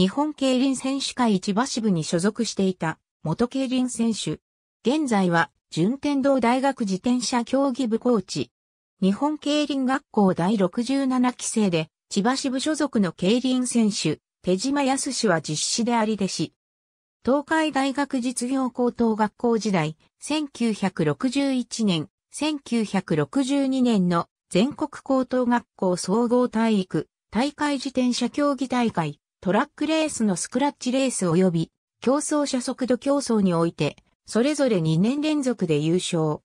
日本競輪選手会千葉支部に所属していた元競輪選手。現在は順天堂大学自転車競技部コーチ。日本競輪学校第67期生で千葉支部所属の競輪選手、手島康氏は実施であり弟子。東海大学実業高等学校時代、1961年、1962年の全国高等学校総合体育、大会自転車競技大会、トラックレースのスクラッチレース及び競争者速度競争において、それぞれ2年連続で優勝。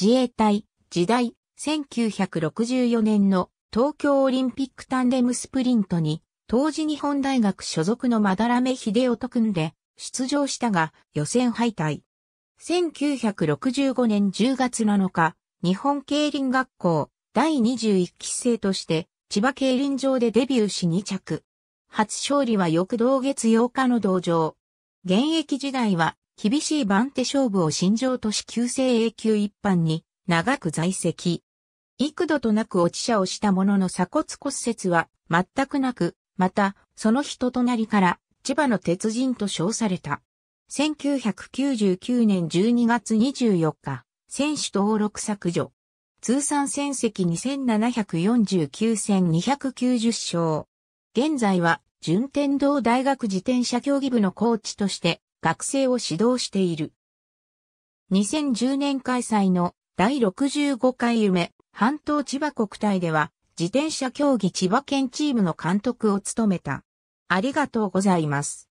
自衛隊、時代、1964年の東京オリンピックタンデムスプリントに、当時日本大学所属のマダラメ秀夫と組んで出場したが予選敗退。1965年10月7日、日本競輪学校第21期生として千葉競輪場でデビューし2着。初勝利は翌同月8日の同場。現役時代は厳しい番手勝負を新情都市旧制永久一般に長く在籍。幾度となく落ち者をしたものの鎖骨骨折は全くなく、またその人となりから千葉の鉄人と称された。1999年12月24日、選手登録削除。通算戦績2749戦290勝。現在は順天堂大学自転車競技部のコーチとして学生を指導している。2010年開催の第65回夢半島千葉国体では自転車競技千葉県チームの監督を務めた。ありがとうございます。